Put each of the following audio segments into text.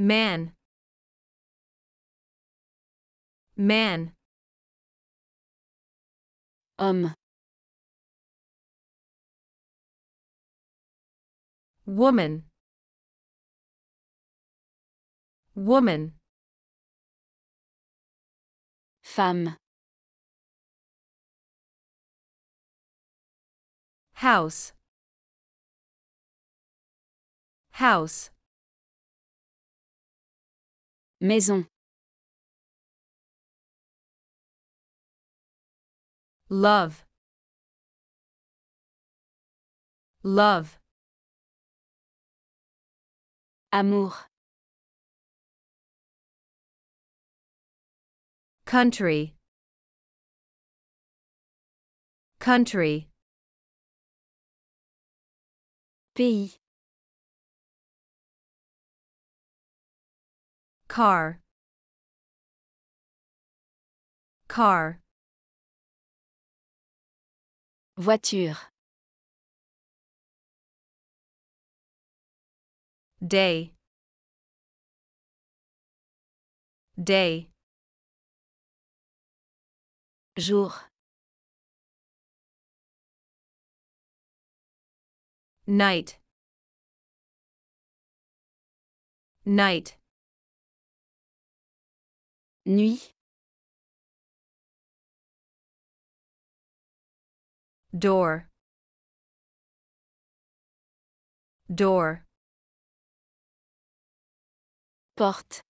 man man um woman woman femme house house Maison. Love. Love. Amour. Country. Country. Pays. car car voiture day day jour night night nuit door door porte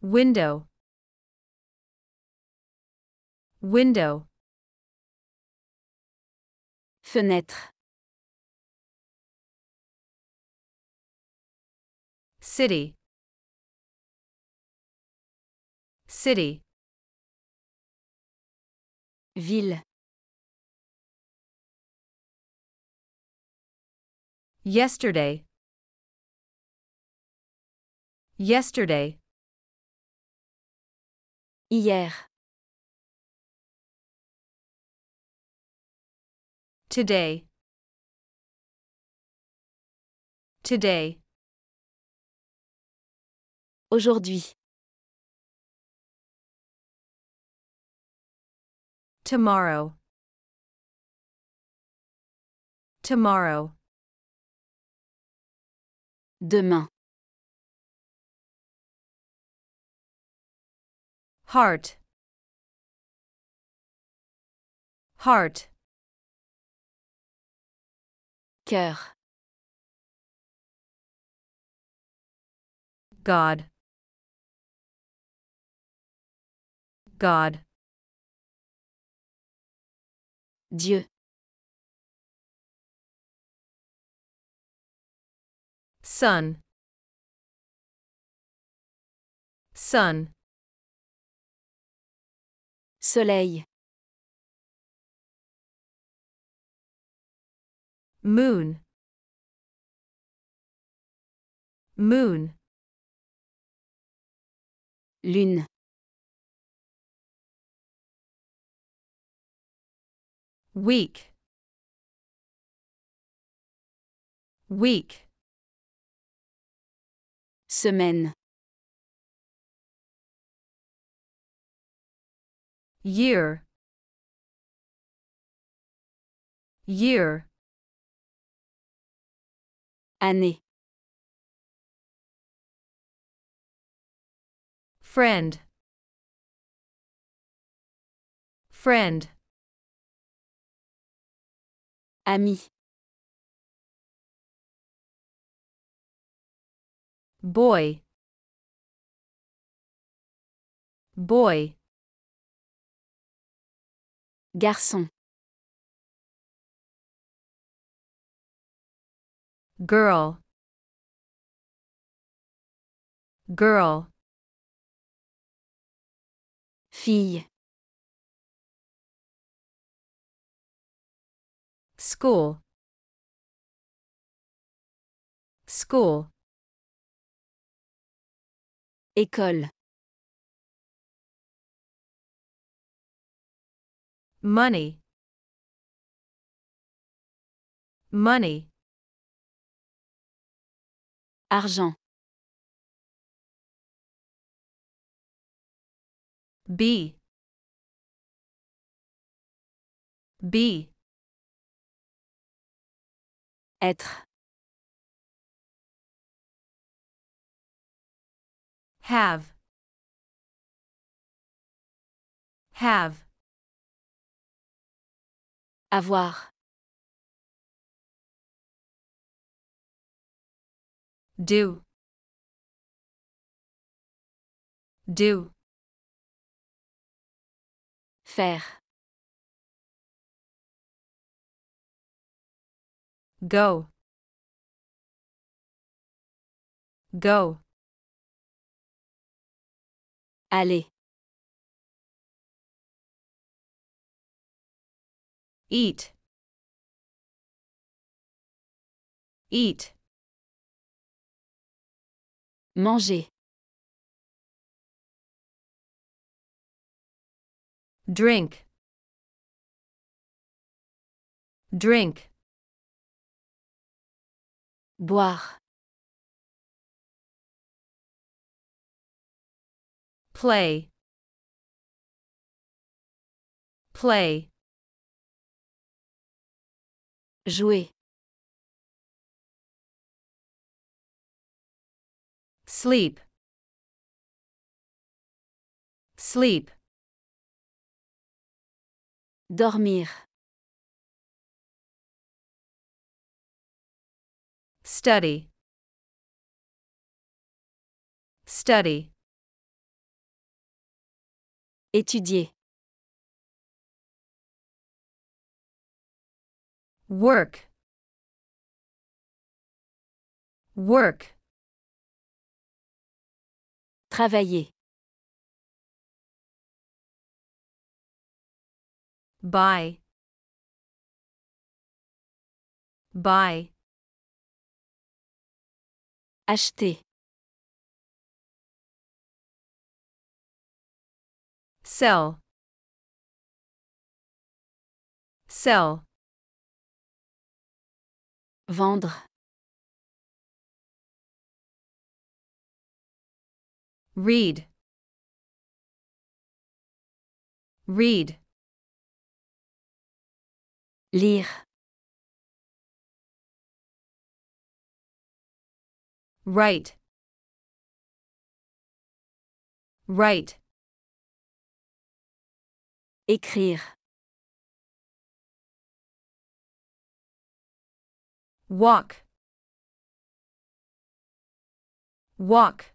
window window fenêtre city city ville yesterday yesterday hier today today Aujourd'hui. Tomorrow. Tomorrow. Demain. Heart. Heart. Cœur. God. God. Dieu. Sun. Sun. Soleil. Moon. Moon. Lune. weak week semaine year year année friend friend Ami. Boy. Boy. Garçon. Girl. Girl. Fille. school school école money money argent B B Être. Have. Have. Avoir. Do. Do. Faire. Go. Go. Allez. Eat. Eat. Manger. Drink. Drink. Boire. Play. Play. Jouer. Sleep. Sleep. Dormir. study study étudier work work travailler buy buy Acheter. Sell. Sell. Vendre. Read. Read. Lire. Right. Right. Écrire. Walk. Walk.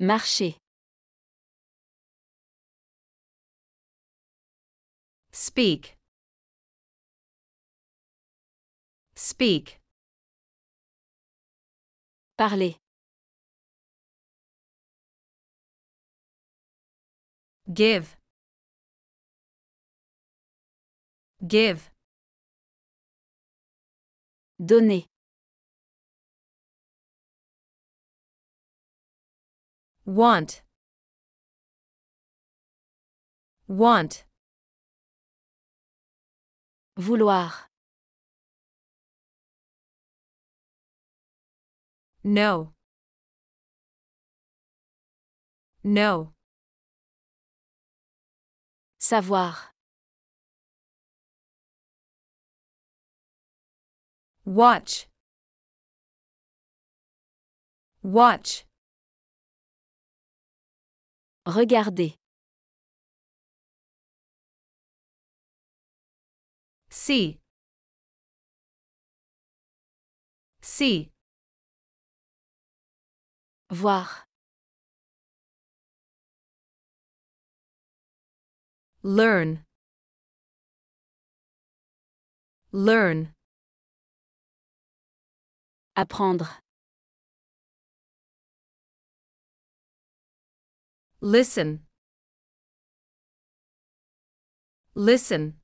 Marcher. Speak. Speak. Parler. Give. Give. Donner. Want. Want. Vouloir. No. No. Savoir. Watch. Watch. Regarder. See. See. Voir. Learn. Learn. Apprendre. Listen. Listen.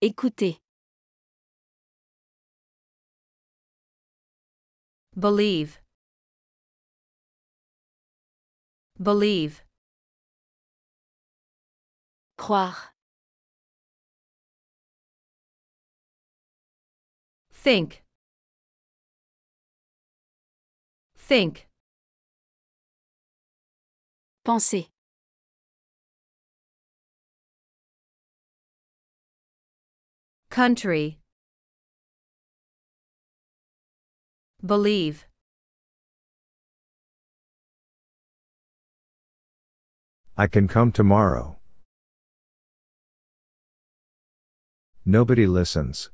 Écoutez. Believe. Believe. Croire. Think. Think. Penser. Country. Believe. I can come tomorrow. Nobody listens.